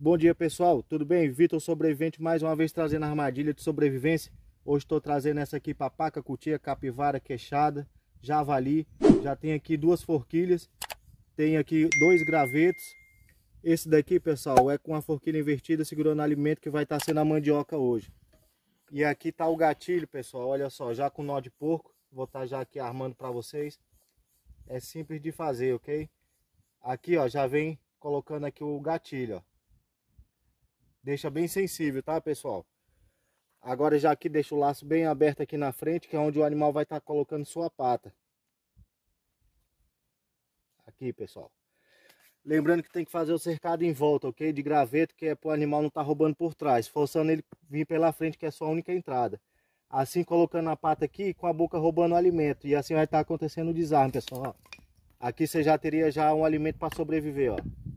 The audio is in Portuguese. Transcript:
Bom dia pessoal, tudo bem? Vitor Sobrevivente mais uma vez trazendo a armadilha de sobrevivência. Hoje estou trazendo essa aqui papaca, cutia, capivara, queixada, javali. Já tem aqui duas forquilhas, tem aqui dois gravetos. Esse daqui pessoal é com a forquilha invertida segurando o alimento que vai estar tá sendo a mandioca hoje. E aqui está o gatilho pessoal, olha só, já com nó de porco. Vou estar tá já aqui armando para vocês. É simples de fazer, ok? Aqui ó, já vem colocando aqui o gatilho ó. Deixa bem sensível, tá, pessoal? Agora já aqui deixa o laço bem aberto aqui na frente, que é onde o animal vai estar tá colocando sua pata. Aqui, pessoal. Lembrando que tem que fazer o cercado em volta, ok? De graveto, que é para o animal não estar tá roubando por trás. Forçando ele vir pela frente, que é a sua única entrada. Assim, colocando a pata aqui, com a boca roubando o alimento. E assim vai estar tá acontecendo o desarme, pessoal. Ó. Aqui você já teria já um alimento para sobreviver, ó.